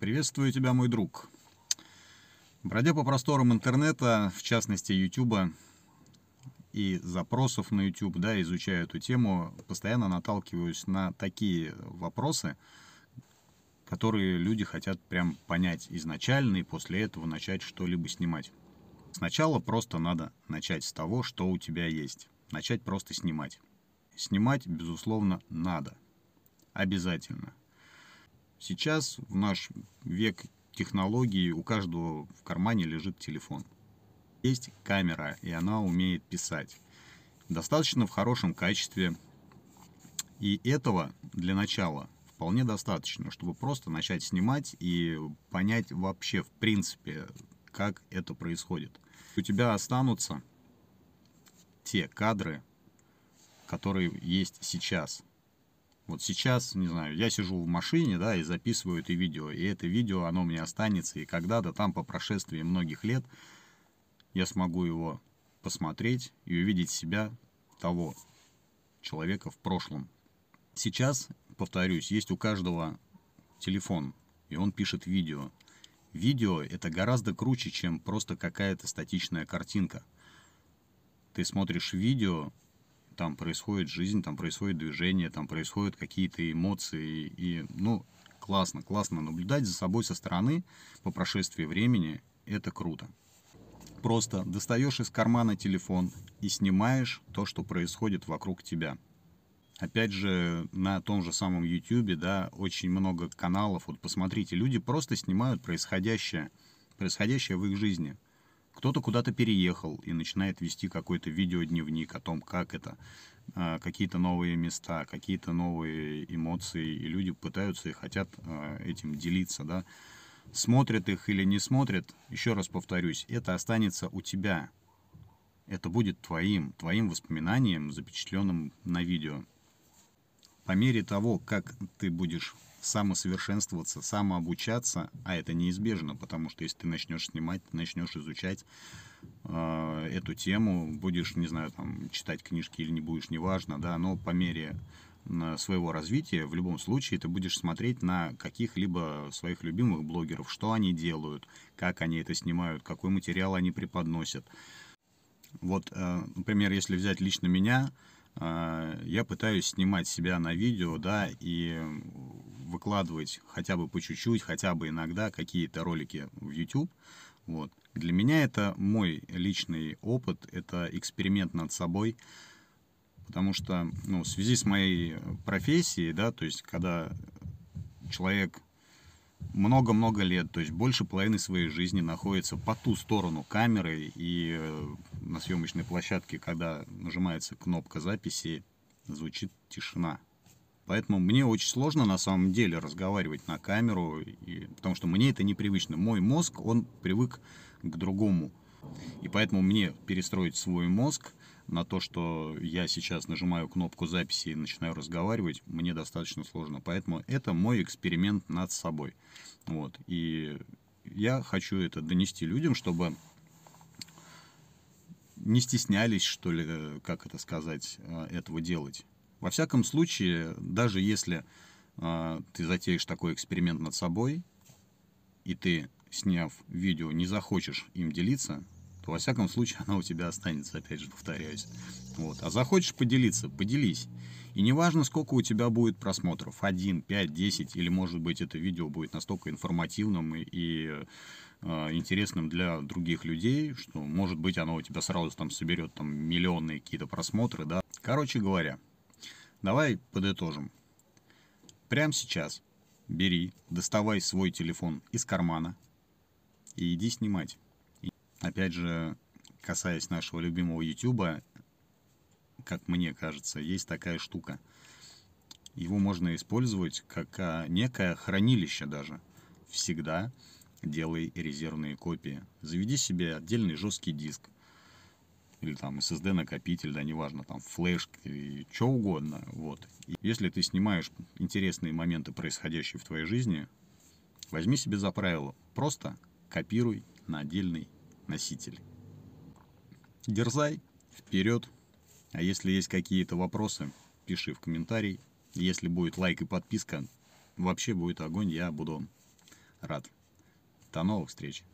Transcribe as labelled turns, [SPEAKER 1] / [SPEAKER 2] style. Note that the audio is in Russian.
[SPEAKER 1] Приветствую тебя, мой друг. Бродя по просторам интернета, в частности YouTube и запросов на YouTube, да, изучая эту тему, постоянно наталкиваюсь на такие вопросы, которые люди хотят прям понять изначально и после этого начать что-либо снимать. Сначала просто надо начать с того, что у тебя есть. Начать просто снимать. Снимать, безусловно, надо. Обязательно. Сейчас в наш век технологий у каждого в кармане лежит телефон. Есть камера, и она умеет писать. Достаточно в хорошем качестве. И этого для начала вполне достаточно, чтобы просто начать снимать и понять вообще в принципе, как это происходит. У тебя останутся те кадры, которые есть сейчас – вот сейчас, не знаю, я сижу в машине, да, и записываю это видео, и это видео, оно мне останется, и когда-то там по прошествии многих лет я смогу его посмотреть и увидеть себя того человека в прошлом. Сейчас, повторюсь, есть у каждого телефон, и он пишет видео. Видео — это гораздо круче, чем просто какая-то статичная картинка. Ты смотришь видео, там происходит жизнь, там происходит движение, там происходят какие-то эмоции. И, ну, классно, классно наблюдать за собой со стороны по прошествии времени. Это круто. Просто достаешь из кармана телефон и снимаешь то, что происходит вокруг тебя. Опять же, на том же самом YouTube, да, очень много каналов. Вот посмотрите, люди просто снимают происходящее, происходящее в их жизни – кто-то куда-то переехал и начинает вести какой-то видеодневник о том, как это, а, какие-то новые места, какие-то новые эмоции, и люди пытаются и хотят а, этим делиться, да. Смотрят их или не смотрят, еще раз повторюсь, это останется у тебя. Это будет твоим, твоим воспоминанием, запечатленным на видео по мере того, как ты будешь самосовершенствоваться, самообучаться, а это неизбежно, потому что если ты начнешь снимать, начнешь изучать э, эту тему, будешь, не знаю, там, читать книжки или не будешь, неважно, да, но по мере своего развития, в любом случае, ты будешь смотреть на каких-либо своих любимых блогеров, что они делают, как они это снимают, какой материал они преподносят. Вот, э, например, если взять лично меня, Э, я пытаюсь снимать себя на видео, да, и выкладывать хотя бы по чуть-чуть, хотя бы иногда какие-то ролики в YouTube. Вот. Для меня это мой личный опыт, это эксперимент над собой, потому что ну, в связи с моей профессией, да, то есть когда человек много-много лет, то есть больше половины своей жизни находится по ту сторону камеры и э, на съемочной площадке, когда нажимается кнопка записи, звучит тишина. Поэтому мне очень сложно на самом деле разговаривать на камеру, и, потому что мне это непривычно. Мой мозг, он привык к другому. И поэтому мне перестроить свой мозг – на то, что я сейчас нажимаю кнопку записи и начинаю разговаривать, мне достаточно сложно. Поэтому это мой эксперимент над собой. Вот. И я хочу это донести людям, чтобы не стеснялись, что ли, э, как это сказать, э, этого делать. Во всяком случае, даже если э, ты затеешь такой эксперимент над собой, и ты, сняв видео, не захочешь им делиться, то во всяком случае она у тебя останется, опять же повторяюсь. Вот. А захочешь поделиться, поделись. И неважно, сколько у тебя будет просмотров, 1, 5, 10, или может быть это видео будет настолько информативным и, и э, интересным для других людей, что может быть оно у тебя сразу там соберет там миллионные какие-то просмотры, да. Короче говоря, давай подытожим. Прямо сейчас бери, доставай свой телефон из кармана и иди снимать опять же, касаясь нашего любимого YouTube, как мне кажется, есть такая штука. Его можно использовать как а, некое хранилище даже. Всегда делай резервные копии. Заведи себе отдельный жесткий диск. Или там SSD накопитель, да, неважно, там флеш, и что угодно. Вот. И если ты снимаешь интересные моменты, происходящие в твоей жизни, возьми себе за правило, просто копируй на отдельный носитель. Дерзай, вперед. А если есть какие-то вопросы, пиши в комментарий. Если будет лайк и подписка, вообще будет огонь, я буду рад. До новых встреч!